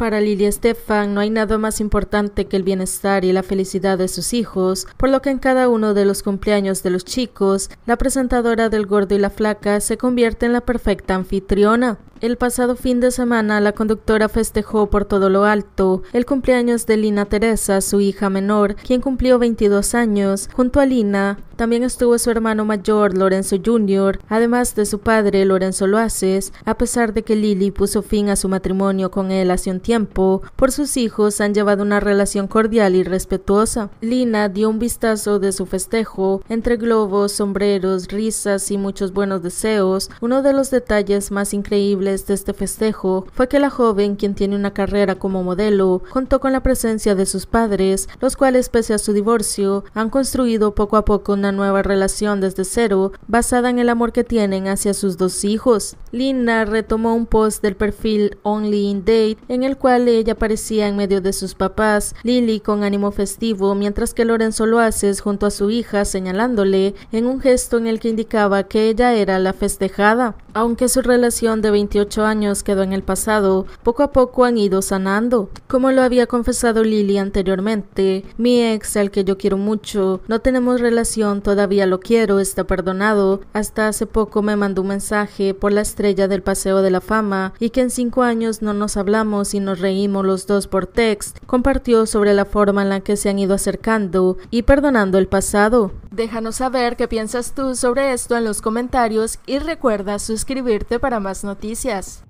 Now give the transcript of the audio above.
para Lilia Estefan no hay nada más importante que el bienestar y la felicidad de sus hijos, por lo que en cada uno de los cumpleaños de los chicos, la presentadora del gordo y la flaca se convierte en la perfecta anfitriona. El pasado fin de semana, la conductora festejó por todo lo alto el cumpleaños de Lina Teresa, su hija menor, quien cumplió 22 años. Junto a Lina, también estuvo su hermano mayor, Lorenzo Jr., además de su padre, Lorenzo Loaces, a pesar de que Lili puso fin a su matrimonio con él hace un tiempo, por sus hijos han llevado una relación cordial y respetuosa. Lina dio un vistazo de su festejo, entre globos, sombreros, risas y muchos buenos deseos, uno de los detalles más increíbles de este festejo fue que la joven, quien tiene una carrera como modelo, contó con la presencia de sus padres, los cuales pese a su divorcio, han construido poco a poco una nueva relación desde cero, basada en el amor que tienen hacia sus dos hijos. Lina retomó un post del perfil Only in Date, en el cual ella aparecía en medio de sus papás, Lily con ánimo festivo, mientras que Lorenzo lo hace junto a su hija, señalándole en un gesto en el que indicaba que ella era la festejada. Aunque su relación de 28 años quedó en el pasado, poco a poco han ido sanando. Como lo había confesado Lily anteriormente, mi ex, al que yo quiero mucho, no tenemos relación, todavía lo quiero, está perdonado. Hasta hace poco me mandó un mensaje por la estrella del Paseo de la Fama y que en cinco años no nos hablamos y nos reímos los dos por text. Compartió sobre la forma en la que se han ido acercando y perdonando el pasado. Déjanos saber qué piensas tú sobre esto en los comentarios y recuerda suscribirte para más noticias.